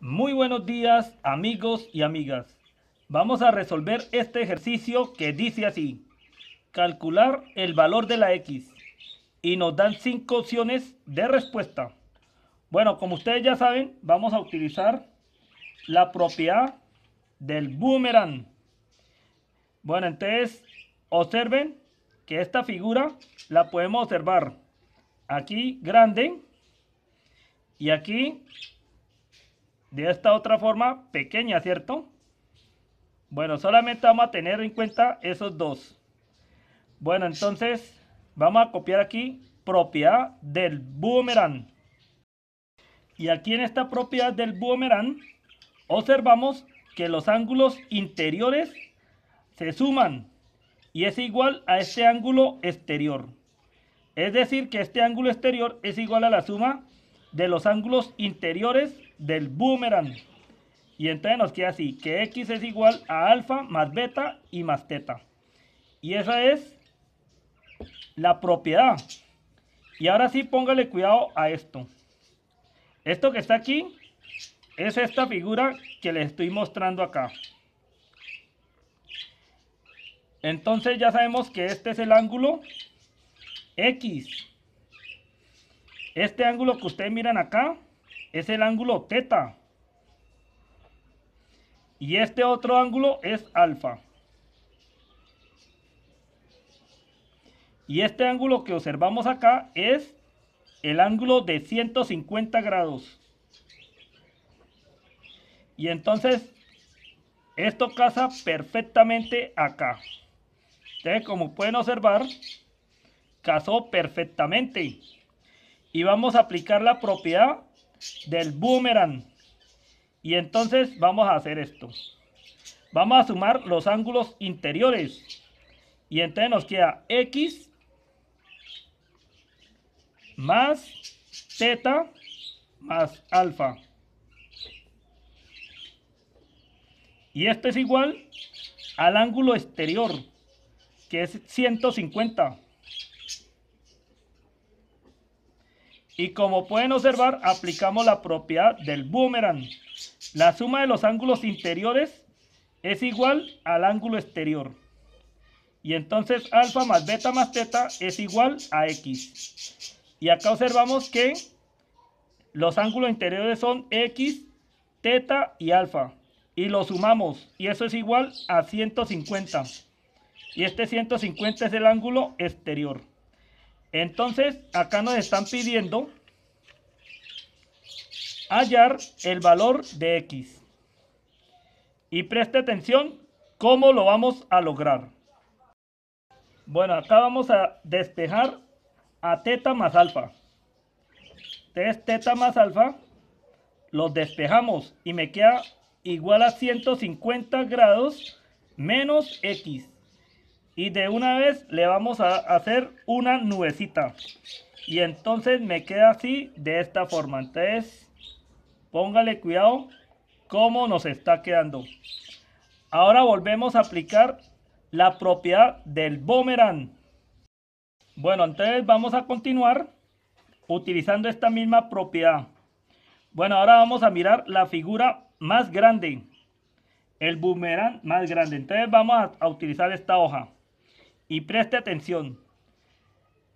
Muy buenos días amigos y amigas. Vamos a resolver este ejercicio que dice así. Calcular el valor de la X. Y nos dan cinco opciones de respuesta. Bueno, como ustedes ya saben, vamos a utilizar la propiedad del boomerang. Bueno, entonces observen que esta figura la podemos observar aquí grande y aquí de esta otra forma pequeña, ¿cierto? Bueno, solamente vamos a tener en cuenta esos dos. Bueno, entonces vamos a copiar aquí propiedad del boomerang. Y aquí en esta propiedad del boomerang observamos que los ángulos interiores se suman y es igual a este ángulo exterior. Es decir, que este ángulo exterior es igual a la suma de los ángulos interiores del boomerang. Y entonces nos queda así, que x es igual a alfa más beta y más teta. Y esa es la propiedad. Y ahora sí, póngale cuidado a esto. Esto que está aquí es esta figura que les estoy mostrando acá. Entonces ya sabemos que este es el ángulo X. Este ángulo que ustedes miran acá es el ángulo teta. Y este otro ángulo es alfa. Y este ángulo que observamos acá es el ángulo de 150 grados. Y entonces, esto casa perfectamente acá. Ustedes como pueden observar, casó perfectamente y vamos a aplicar la propiedad del boomerang. Y entonces vamos a hacer esto. Vamos a sumar los ángulos interiores. Y entonces nos queda X más teta más alfa. Y esto es igual al ángulo exterior, que es 150. Y como pueden observar, aplicamos la propiedad del boomerang. La suma de los ángulos interiores es igual al ángulo exterior. Y entonces alfa más beta más teta es igual a x. Y acá observamos que los ángulos interiores son x, teta y alfa. Y lo sumamos. Y eso es igual a 150. Y este 150 es el ángulo exterior. Entonces, acá nos están pidiendo hallar el valor de X. Y preste atención cómo lo vamos a lograr. Bueno, acá vamos a despejar a teta más alfa. Entonces, teta más alfa, lo despejamos y me queda igual a 150 grados menos X. Y de una vez le vamos a hacer una nubecita. Y entonces me queda así, de esta forma. Entonces, póngale cuidado cómo nos está quedando. Ahora volvemos a aplicar la propiedad del boomerang. Bueno, entonces vamos a continuar utilizando esta misma propiedad. Bueno, ahora vamos a mirar la figura más grande. El boomerang más grande. Entonces vamos a utilizar esta hoja. Y preste atención.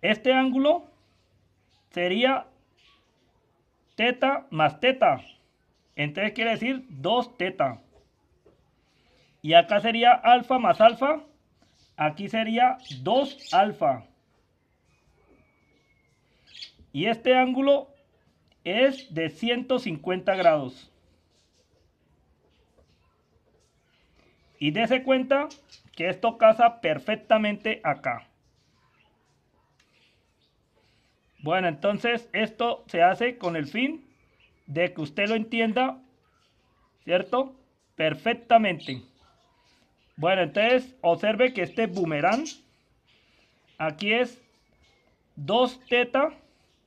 Este ángulo sería teta más teta. Entonces quiere decir 2 teta. Y acá sería alfa más alfa. Aquí sería 2 alfa. Y este ángulo es de 150 grados. Y dése cuenta esto casa perfectamente acá. Bueno, entonces esto se hace con el fin de que usted lo entienda, ¿cierto? Perfectamente. Bueno, entonces observe que este boomerang, aquí es 2 teta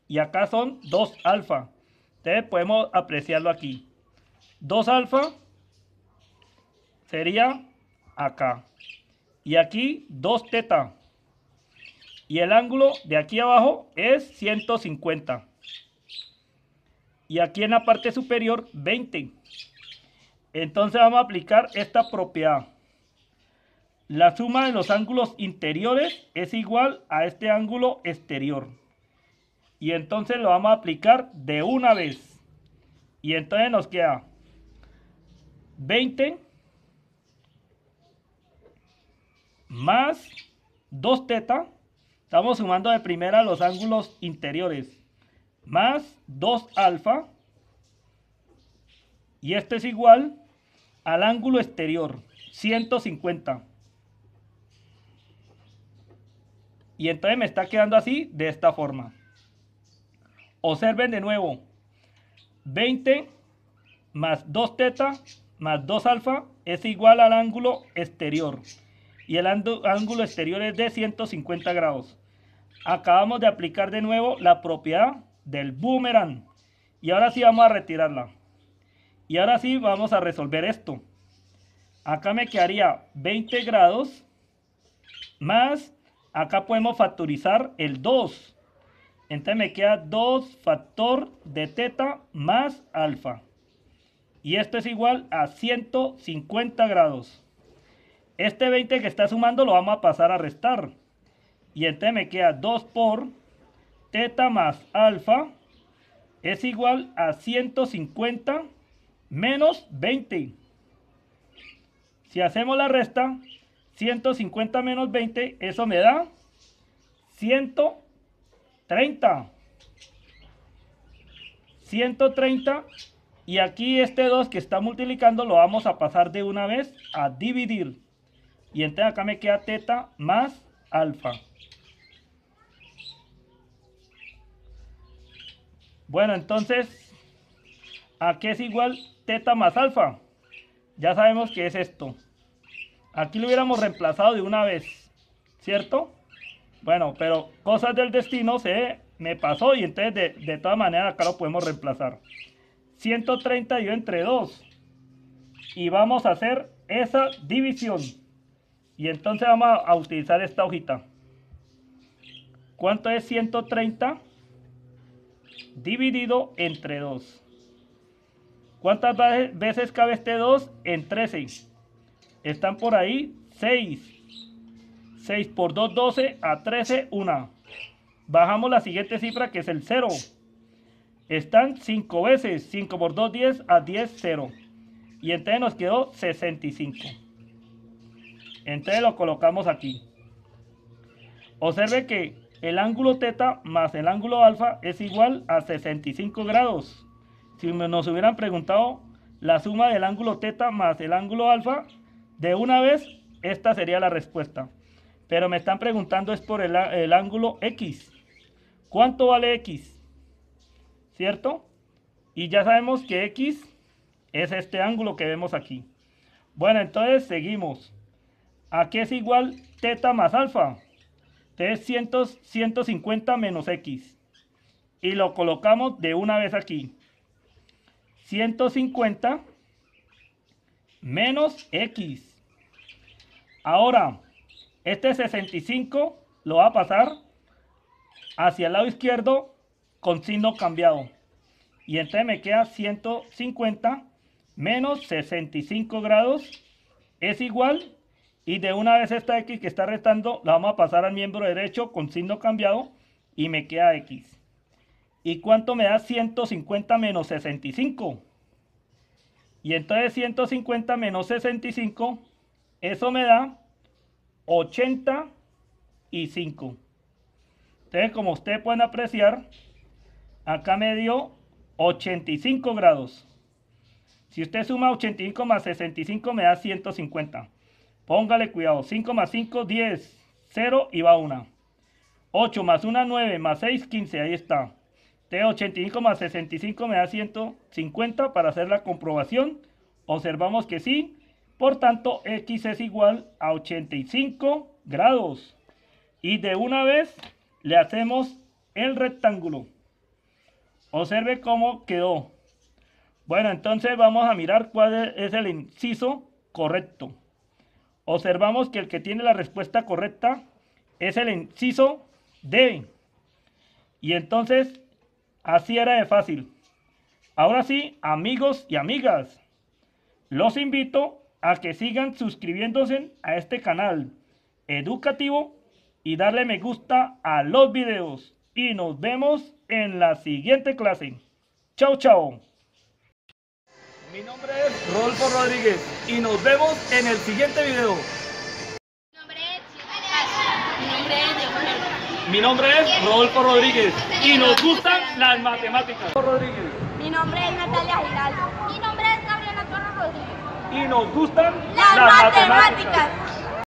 y acá son 2 alfa. Entonces podemos apreciarlo aquí. 2 alfa sería acá y aquí 2 teta. Y el ángulo de aquí abajo es 150. Y aquí en la parte superior 20. Entonces vamos a aplicar esta propiedad. La suma de los ángulos interiores es igual a este ángulo exterior. Y entonces lo vamos a aplicar de una vez. Y entonces nos queda 20 más 2 teta, estamos sumando de primera los ángulos interiores, más 2 alfa, y esto es igual al ángulo exterior, 150. Y entonces me está quedando así, de esta forma. Observen de nuevo, 20 más 2 θ más 2 alfa es igual al ángulo exterior, y el ángulo exterior es de 150 grados. Acabamos de aplicar de nuevo la propiedad del boomerang. Y ahora sí vamos a retirarla. Y ahora sí vamos a resolver esto. Acá me quedaría 20 grados más, acá podemos factorizar el 2. Entonces me queda 2 factor de teta más alfa. Y esto es igual a 150 grados. Este 20 que está sumando lo vamos a pasar a restar. Y entonces me queda 2 por teta más alfa es igual a 150 menos 20. Si hacemos la resta, 150 menos 20, eso me da 130. 130. Y aquí este 2 que está multiplicando lo vamos a pasar de una vez a dividir. Y entonces acá me queda teta más alfa. Bueno, entonces, aquí es igual teta más alfa? Ya sabemos que es esto. Aquí lo hubiéramos reemplazado de una vez, ¿cierto? Bueno, pero cosas del destino se me pasó y entonces de, de todas maneras acá lo podemos reemplazar. 130 entre 2. Y vamos a hacer esa división. Y entonces vamos a utilizar esta hojita. ¿Cuánto es 130 dividido entre 2? ¿Cuántas veces cabe este 2? En 13. Están por ahí 6. 6 por 2, 12. A 13, 1. Bajamos la siguiente cifra que es el 0. Están 5 veces. 5 por 2, 10. A 10, 0. Y entonces nos quedó 65. Entonces lo colocamos aquí. Observe que el ángulo teta más el ángulo alfa es igual a 65 grados. Si nos hubieran preguntado la suma del ángulo teta más el ángulo alfa, de una vez esta sería la respuesta. Pero me están preguntando es por el, el ángulo X. ¿Cuánto vale X? ¿Cierto? Y ya sabemos que X es este ángulo que vemos aquí. Bueno, entonces seguimos. Aquí es igual teta más alfa? Entonces 150 menos x. Y lo colocamos de una vez aquí. 150 menos x. Ahora, este 65 lo va a pasar hacia el lado izquierdo con signo cambiado. Y entonces me queda 150 menos 65 grados es igual y de una vez esta X que está restando, la vamos a pasar al miembro derecho con signo cambiado y me queda X. ¿Y cuánto me da 150 menos 65? Y entonces 150 menos 65, eso me da 85. Entonces, como ustedes pueden apreciar, acá me dio 85 grados. Si usted suma 85 más 65 me da 150. Póngale cuidado. 5 más 5, 10. 0 y va 1. 8 más 1, 9 más 6, 15. Ahí está. T85 más 65 me da 150 para hacer la comprobación. Observamos que sí. Por tanto, X es igual a 85 grados. Y de una vez le hacemos el rectángulo. Observe cómo quedó. Bueno, entonces vamos a mirar cuál es el inciso correcto observamos que el que tiene la respuesta correcta es el inciso D. Y entonces, así era de fácil. Ahora sí, amigos y amigas, los invito a que sigan suscribiéndose a este canal educativo y darle me gusta a los videos. Y nos vemos en la siguiente clase. Chao, chao. Mi nombre es Rolfo Rodríguez y nos vemos en el siguiente video. Mi nombre es Mi nombre es Rodolfo Rodríguez y nos gustan las matemáticas. Rodríguez. Mi nombre es Natalia Giraldo. Mi nombre es Gabriela Torres Rodríguez. Y nos gustan las, matemáticas.